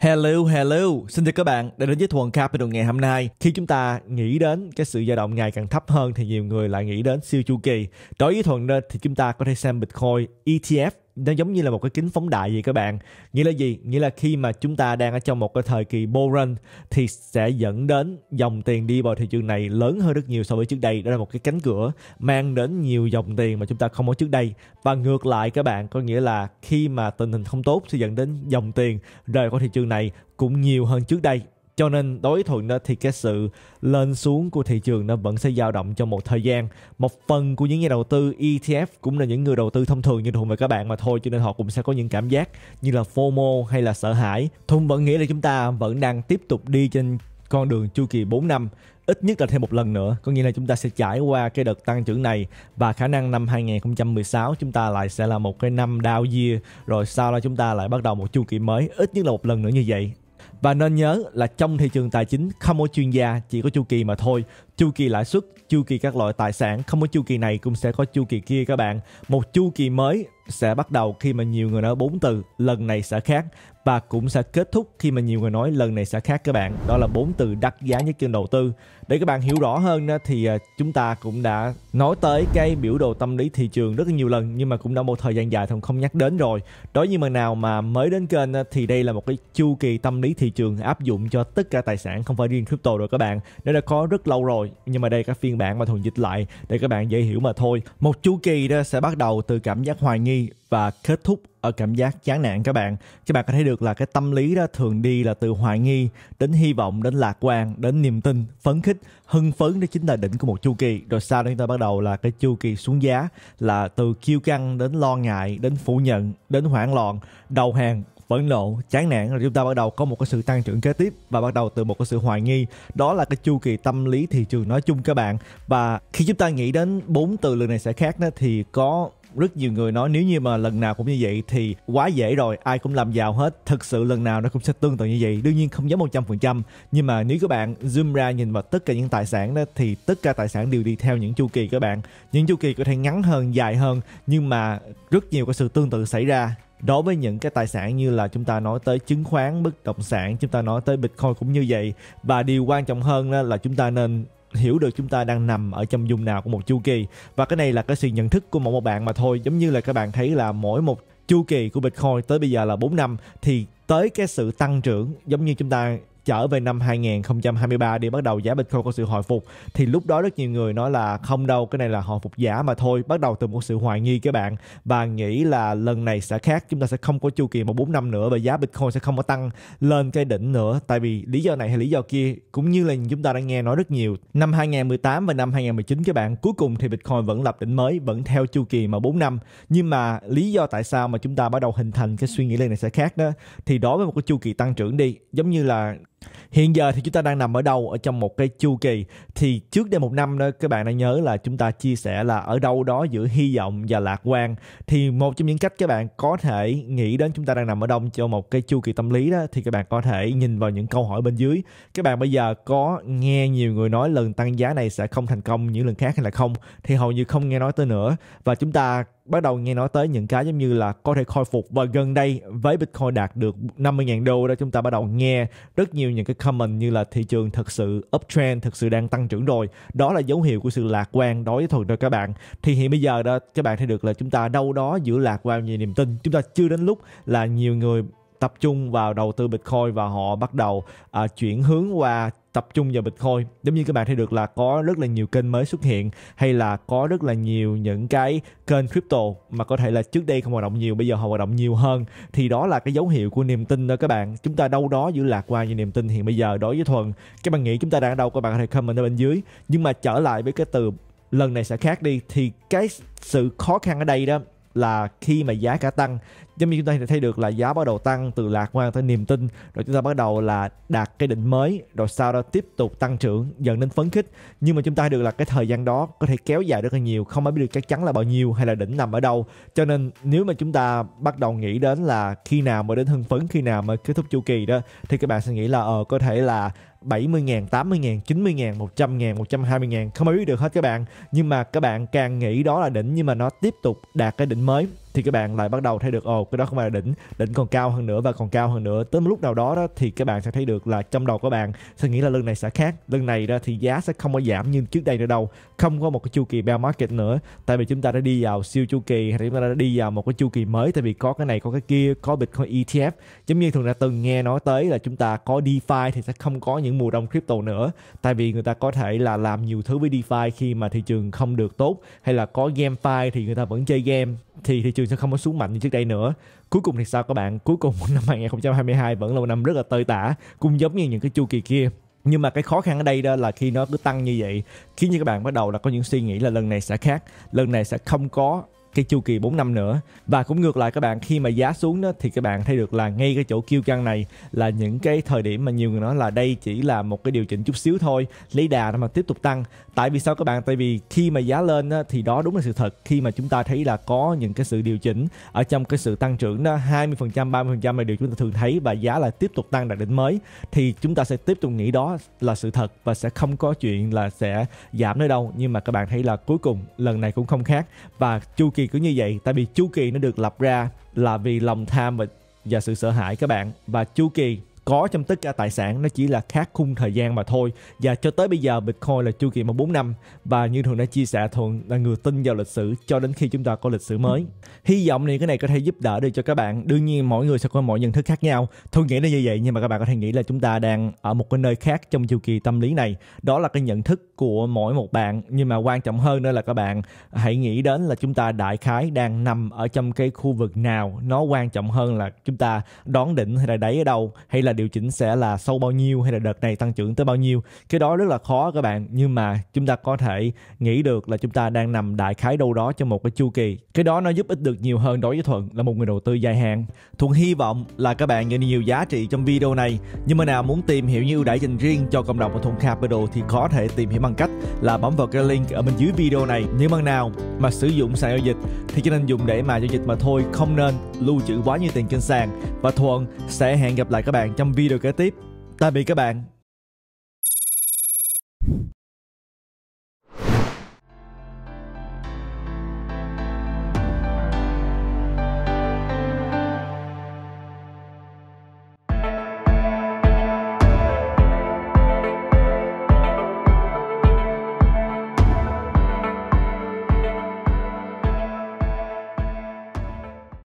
Hello, hello. Xin chào các bạn đã đến với Thuần Capital ngày hôm nay. Khi chúng ta nghĩ đến cái sự dao động ngày càng thấp hơn thì nhiều người lại nghĩ đến siêu chu kỳ. Đối với Thuần thì chúng ta có thể xem Bitcoin, ETF nó giống như là một cái kính phóng đại vậy các bạn nghĩa là gì nghĩa là khi mà chúng ta đang ở trong một cái thời kỳ bull run thì sẽ dẫn đến dòng tiền đi vào thị trường này lớn hơn rất nhiều so với trước đây đó là một cái cánh cửa mang đến nhiều dòng tiền mà chúng ta không có trước đây và ngược lại các bạn có nghĩa là khi mà tình hình không tốt sẽ dẫn đến dòng tiền rời khỏi thị trường này cũng nhiều hơn trước đây cho nên đối thuận đó thì cái sự lên xuống của thị trường nó vẫn sẽ dao động trong một thời gian một phần của những nhà đầu tư ETF cũng là những người đầu tư thông thường như thường và các bạn mà thôi cho nên họ cũng sẽ có những cảm giác như là FOMO hay là sợ hãi Thùng vẫn nghĩ là chúng ta vẫn đang tiếp tục đi trên con đường chu kỳ 4 năm ít nhất là thêm một lần nữa có nghĩa là chúng ta sẽ trải qua cái đợt tăng trưởng này và khả năng năm 2016 chúng ta lại sẽ là một cái năm down year rồi sau đó chúng ta lại bắt đầu một chu kỳ mới ít nhất là một lần nữa như vậy và nên nhớ là trong thị trường tài chính không có chuyên gia chỉ có chu kỳ mà thôi chu kỳ lãi suất chu kỳ các loại tài sản không có chu kỳ này cũng sẽ có chu kỳ kia các bạn một chu kỳ mới sẽ bắt đầu khi mà nhiều người nói bốn từ lần này sẽ khác và cũng sẽ kết thúc khi mà nhiều người nói lần này sẽ khác các bạn đó là bốn từ đắt giá nhất trên đầu tư để các bạn hiểu rõ hơn thì à, chúng ta cũng đã nói tới cái biểu đồ tâm lý thị trường rất là nhiều lần nhưng mà cũng đã một thời gian dài không không nhắc đến rồi đối như mà nào mà mới đến kênh thì đây là một cái chu kỳ tâm lý thị trường áp dụng cho tất cả tài sản không phải riêng crypto rồi các bạn nó đã có rất lâu rồi nhưng mà đây các phiên bản mà thường dịch lại để các bạn dễ hiểu mà thôi một chu kỳ đó sẽ bắt đầu từ cảm giác hoài nghi và kết thúc ở cảm giác chán nản các bạn các bạn có thấy được là cái tâm lý đó thường đi là từ hoài nghi đến hy vọng đến lạc quan đến niềm tin phấn khích hưng phấn đó chính là đỉnh của một chu kỳ rồi sau đó chúng ta bắt đầu là cái chu kỳ xuống giá là từ kiêu căng đến lo ngại đến phủ nhận đến hoảng loạn đầu hàng phẫn nộ chán nản rồi chúng ta bắt đầu có một cái sự tăng trưởng kế tiếp và bắt đầu từ một cái sự hoài nghi đó là cái chu kỳ tâm lý thị trường nói chung các bạn và khi chúng ta nghĩ đến bốn từ lần này sẽ khác đó, thì có rất nhiều người nói nếu như mà lần nào cũng như vậy thì quá dễ rồi ai cũng làm giàu hết thực sự lần nào nó cũng sẽ tương tự như vậy đương nhiên không giống 100% nhưng mà nếu các bạn zoom ra nhìn vào tất cả những tài sản đó thì tất cả tài sản đều đi theo những chu kỳ các bạn những chu kỳ có thể ngắn hơn dài hơn nhưng mà rất nhiều cái sự tương tự xảy ra đối với những cái tài sản như là chúng ta nói tới chứng khoán bất động sản chúng ta nói tới bitcoin cũng như vậy và điều quan trọng hơn là chúng ta nên hiểu được chúng ta đang nằm ở trong vùng nào của một chu kỳ và cái này là cái sự nhận thức của mỗi một bạn mà thôi giống như là các bạn thấy là mỗi một chu kỳ của Bitcoin tới bây giờ là 4 năm thì tới cái sự tăng trưởng giống như chúng ta trở về năm 2023 đi bắt đầu giá Bitcoin có sự hồi phục thì lúc đó rất nhiều người nói là không đâu cái này là hồi phục giả mà thôi bắt đầu từ một sự hoài nghi các bạn và nghĩ là lần này sẽ khác chúng ta sẽ không có chu kỳ một bốn năm nữa và giá Bitcoin sẽ không có tăng lên cái đỉnh nữa tại vì lý do này hay lý do kia cũng như là chúng ta đã nghe nói rất nhiều năm 2018 và năm 2019 các bạn cuối cùng thì Bitcoin vẫn lập đỉnh mới vẫn theo chu kỳ mà 4 năm nhưng mà lý do tại sao mà chúng ta bắt đầu hình thành cái suy nghĩ lần này sẽ khác đó thì đối với một cái chu kỳ tăng trưởng đi giống như là Hiện giờ thì chúng ta đang nằm ở đâu ở trong một cái chu kỳ thì trước đây một năm đó các bạn đã nhớ là chúng ta chia sẻ là ở đâu đó giữa hy vọng và lạc quan thì một trong những cách các bạn có thể nghĩ đến chúng ta đang nằm ở đâu cho một cái chu kỳ tâm lý đó thì các bạn có thể nhìn vào những câu hỏi bên dưới các bạn bây giờ có nghe nhiều người nói lần tăng giá này sẽ không thành công những lần khác hay là không thì hầu như không nghe nói tới nữa và chúng ta bắt đầu nghe nói tới những cái giống như là có thể khôi phục và gần đây với Bitcoin đạt được 50.000 đô đó chúng ta bắt đầu nghe rất nhiều những cái comment như là thị trường thật sự uptrend thật sự đang tăng trưởng rồi đó là dấu hiệu của sự lạc quan đối với thuật rồi các bạn thì hiện bây giờ đó các bạn thấy được là chúng ta đâu đó giữa lạc quan nhiều niềm tin chúng ta chưa đến lúc là nhiều người tập trung vào đầu tư Bitcoin và họ bắt đầu à, chuyển hướng qua tập trung vào Bitcoin. Giống như các bạn thấy được là có rất là nhiều kênh mới xuất hiện hay là có rất là nhiều những cái kênh crypto mà có thể là trước đây không hoạt động nhiều bây giờ họ hoạt động nhiều hơn thì đó là cái dấu hiệu của niềm tin đó các bạn. Chúng ta đâu đó giữ lạc quan như niềm tin hiện bây giờ đối với Thuần. Các bạn nghĩ chúng ta đang ở đâu các bạn có thể comment ở bên dưới. Nhưng mà trở lại với cái từ lần này sẽ khác đi thì cái sự khó khăn ở đây đó là khi mà giá cả tăng giống như chúng ta thì thấy được là giá bắt đầu tăng từ lạc quan tới niềm tin rồi chúng ta bắt đầu là đạt cái đỉnh mới rồi sau đó tiếp tục tăng trưởng dần đến phấn khích nhưng mà chúng ta được là cái thời gian đó có thể kéo dài rất là nhiều không ai biết được chắc chắn là bao nhiêu hay là đỉnh nằm ở đâu cho nên nếu mà chúng ta bắt đầu nghĩ đến là khi nào mới đến hưng phấn khi nào mới kết thúc chu kỳ đó thì các bạn sẽ nghĩ là ờ có thể là 70 ngàn, 80 ngàn, 90 ngàn, 100 ngàn, 120 ngàn Không ai biết được hết các bạn Nhưng mà các bạn càng nghĩ đó là đỉnh Nhưng mà nó tiếp tục đạt cái đỉnh mới thì các bạn lại bắt đầu thấy được ồ cái đó không phải là đỉnh đỉnh còn cao hơn nữa và còn cao hơn nữa tới một lúc nào đó đó thì các bạn sẽ thấy được là trong đầu các bạn sẽ nghĩ là lần này sẽ khác lần này đó thì giá sẽ không có giảm như trước đây nữa đâu không có một cái chu kỳ bear market nữa tại vì chúng ta đã đi vào siêu chu kỳ hay chúng ta đã đi vào một cái chu kỳ mới tại vì có cái này có cái kia có bitcoin ETF giống như thường đã từng nghe nói tới là chúng ta có DeFi thì sẽ không có những mùa đông crypto nữa tại vì người ta có thể là làm nhiều thứ với DeFi khi mà thị trường không được tốt hay là có GameFi thì người ta vẫn chơi game thì thị trường trường sẽ không có xuống mạnh như trước đây nữa cuối cùng thì sao các bạn cuối cùng năm 2022 vẫn là một năm rất là tơi tả cũng giống như những cái chu kỳ kia nhưng mà cái khó khăn ở đây đó là khi nó cứ tăng như vậy khiến như các bạn bắt đầu là có những suy nghĩ là lần này sẽ khác lần này sẽ không có cái chu kỳ 4 năm nữa và cũng ngược lại các bạn khi mà giá xuống đó thì các bạn thấy được là ngay cái chỗ kêu căng này là những cái thời điểm mà nhiều người nói là đây chỉ là một cái điều chỉnh chút xíu thôi lấy đà mà tiếp tục tăng tại vì sao các bạn tại vì khi mà giá lên đó, thì đó đúng là sự thật khi mà chúng ta thấy là có những cái sự điều chỉnh ở trong cái sự tăng trưởng đó 20 phần trăm 30 phần trăm là điều chúng ta thường thấy và giá là tiếp tục tăng đạt đỉnh mới thì chúng ta sẽ tiếp tục nghĩ đó là sự thật và sẽ không có chuyện là sẽ giảm nữa đâu nhưng mà các bạn thấy là cuối cùng lần này cũng không khác và chu kỳ kỳ cứ như vậy tại vì chu kỳ nó được lập ra là vì lòng tham và và sự sợ hãi các bạn và chu kỳ có trong tất cả tài sản nó chỉ là khác khung thời gian mà thôi và cho tới bây giờ Bitcoin là chu kỳ một 4 năm và như thường đã chia sẻ thuận là người tin vào lịch sử cho đến khi chúng ta có lịch sử mới hy vọng thì cái này có thể giúp đỡ được cho các bạn đương nhiên mỗi người sẽ có mọi nhận thức khác nhau thuận nghĩ là như vậy nhưng mà các bạn có thể nghĩ là chúng ta đang ở một cái nơi khác trong chu kỳ tâm lý này đó là cái nhận thức của mỗi một bạn nhưng mà quan trọng hơn nữa là các bạn hãy nghĩ đến là chúng ta đại khái đang nằm ở trong cái khu vực nào nó quan trọng hơn là chúng ta đón đỉnh hay là đáy ở đâu hay là điều chỉnh sẽ là sâu bao nhiêu hay là đợt này tăng trưởng tới bao nhiêu cái đó rất là khó các bạn nhưng mà chúng ta có thể nghĩ được là chúng ta đang nằm đại khái đâu đó trong một cái chu kỳ cái đó nó giúp ích được nhiều hơn đối với thuận là một người đầu tư dài hạn thuận hy vọng là các bạn nhận nhiều giá trị trong video này nhưng mà nào muốn tìm hiểu những ưu đãi dành riêng cho cộng đồng của thuận capital thì có thể tìm hiểu bằng cách là bấm vào cái link ở bên dưới video này nhưng mà nào mà sử dụng sàn giao dịch thì chỉ nên dùng để mà giao dịch mà thôi không nên lưu trữ quá nhiều tiền trên sàn và thuận sẽ hẹn gặp lại các bạn trong trong video kế tiếp tạm biệt các bạn